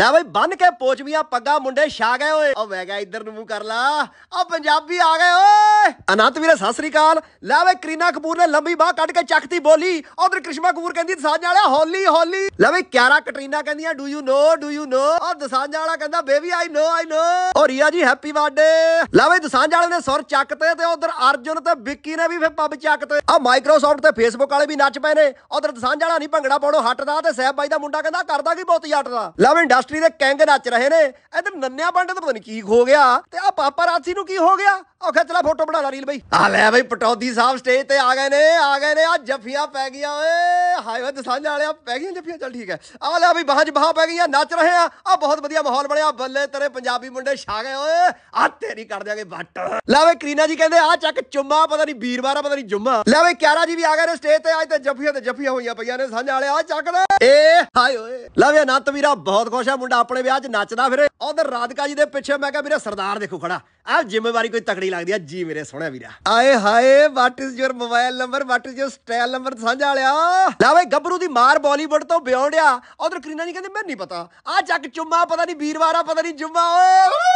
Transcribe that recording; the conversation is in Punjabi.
ਲੈ ਬਈ ਬੰਨ ਕੇ ਪੋਚਵੀਆਂ ਪੱਗਾ ਮੁੰਡੇ ਛਾ ਗਏ ਓਏ ਓ ਮੈਂ ਗਿਆ ਇੱਧਰ ਨੂੰ ਮੂੰਹ ਕਰ ਲਾ ਆ ਪੰਜਾਬੀ ਆ ਗਏ ਓਏ ਅਨੰਤ ਵੀਰੇ ਸਤਿ ਸ੍ਰੀ ਅਕਾਲ ਲੈ ਵੇ ਕਰੀਨਾ ਕਪੂਰ ਨੇ ਲੰਬੀ ਬਾਹ ਕੱਢ ਕੇ ਚੱਕਤੀ ਬੋਲੀ ਉਧਰ ਕ੍ਰਿਸ਼ਮਾ ਕਪੂਰ ਕਹਿੰਦੀ ਦਸਾਂਜ ਵਾਲਿਆ ਹੌਲੀ ਹੌਲੀ ਲੈ ਵੇ ਕਿਆਰਾ ਕਟਰੀਨਾ ਆ do you know do you know ਔਰ ਦਸਾਂਜ ਵਾਲਾ ਕਹਿੰਦਾ ਬੇਬੀ ਆਈ ਨੋ ਆਈ ਨੋ ਔਰ ਰੀਆ ਜੀ ਹੈਪੀ ਬਰਥਡੇ ਲੈ ਵੇ ਦਸਾਂਜ ਵਾਲੇ ਨੇ ਸੁਰ ਚੱਕਤੇ ਤੇ ਉਧਰ ਅਰਜੁਨ ਤੇ ਵਿੱਕੀ ਨੇ ਵੀ ਫੇ ਪੱਬ ਚੱਕਤੇ ਆ ਮਾਈਕਰੋਸਾਫਟ ਤੇ ਫੇਸਬੁੱਕ ਵਾਲੇ ਵੀ ਨੱਚ ਪਏ ਨੇ ਉਧਰ ਦਸਾਂਜ ਵਾਲਾ ਨਹੀਂ ਭੰਗੜਾ ਪਾਉਣੋ ਹਟਦਾ ਤੇ ਸਹਿਬ ਬਾਈ ਦਾ ਮੁੰਡਾ ਕਹਿੰਦਾ ਕਰਦਾ ਕੀ ਬਹੁਤ ਜੱਟ ਦਾ ਲੈ ਵੇ ਇੰਡਸਟਰੀ ਦੇ ਕੈਂਗ ਨੱਚ ਰਹੇ ਨੇ ਇਧਰ ਨੰਨਿਆ ਬੰਡੇ ਤਾਂ ਪਤਾ ਨਹੀਂ ਕੀ ਹੋ ਗਿਆ ਤੇ ਆ ਪਾਪਾ ਰਾਤੀ ਨੂੰ ਕੀ ਹੋ ਗਿਆ ਔਖੇ ਚਲਾ ਫੋਟੋ ਬਣਾ ਲਾ ਰੀਲ ਬਈ ਆ ਲੈ ਬਈ ਪਟੌਦੀ ਸਾਹਿਬ ਸਟੇਜ ਤੇ ਆ ਗਏ ਨੇ ਆ ਗਏ ਨੇ ਆ ਜਫੀਆਂ ਪੈ ਗਈਆਂ ਓਏ ਹਾਏ ਓਏ ਦਸਾਂਝ ਵਾਲਿਆ ਪੈ ਗਈਆਂ ਜਫੀਆਂ ਚੱਲ ਠੀਕ ਹੈ ਆ ਲੈ ਬਈ ਬਾਹਾਂ 'ਚ ਬਾਹਾਂ ਪੈ ਗਈਆਂ ਨੱਚ ਰਹੇ ਆ ਆ ਬਹੁਤ ਵਧੀਆ ਮਾਹੌਲ ਬਣਿਆ ਬੱਲੇ ਤੇਰੇ ਪੰਜਾਬੀ ਮੁੰਡੇ ਛਾ ਗਏ ਓਏ ਆ ਤੇਰੀ ਕਰ ਦਿਆਂਗੇ ਵੱਟ ਲੈ ਵੇ ਕਰੀਨਾ ਜੀ ਕਹਿੰਦੇ ਆ ਚੱਕ ਚੁੰਮਾ ਪਤਾ ਨਹੀਂ ਵੀਰਵਾਰ ਪਤਾ ਨਹੀਂ ਜੁੰਮਾ ਲੈ ਵੇ ਕਿਆਰਾ ਜੀ ਵੀ ਆ ਗਏ ਨੇ ਸਟੇਜ ਤੇ ਅੱਜ ਤੇ ਜਫੀਆਂ ਤੇ ਜਫੀਆਂ ਹੋਈਆਂ ਪਈਆਂ ਨੇ ਸਾਂਝ ਵਾਲਿਆ ਆ ਚੱਕ ਦੇ ਏ ਹਾਏ ਓਏ ਲੈ ਵੇ ਅਨੰਤ ਵੀਰਾ ਬਹੁਤ ਖੁਸ਼ ਆ ਮੁੰਡਾ ਆਪਣੇ ਵਿਆਹ 'ਚ ਨੱਚਦਾ ਫਿਰੇ ਉਧਰ ਰਾਧਿਕਾ ਜੀ ਦੇ ਪਿੱਛੇ ਮੈਂ ਕਿਹਾ ਵੀਰੇ ਸਰਦਾਰ ਦੇਖੋ ਖੜਾ ਆਹ ਜ਼ਿੰਮੇਵਾਰੀ ਕੋਈ ਤਕੜੀ ਲੱਗਦੀ ਆ ਜੀ ਮੇਰੇ ਸੋਹਣਾ ਵੀਰਾ ਆਏ ਹਾਏ what is your mobile number what is your style number ਸਾਂਝਾ ਲਿਆ ਲੈ ਬਈ ਗੱਭਰੂ ਦੀ ਮਾਰ ਬਾਲੀਵੁੱਡ ਤੋਂ ਬਿਉਂਡਿਆ ਉਧਰ ਕਰੀਨਾ ਨਹੀਂ ਕਹਿੰਦੇ ਮੈਨੂੰ ਨਹੀਂ ਪਤਾ ਆ ਚੱਕ ਚੁੰਮਾ ਪਤਾ ਨਹੀਂ ਵੀਰਵਾਰਾ ਪਤਾ ਨਹੀਂ ਜੁੰਮਾ ਓਏ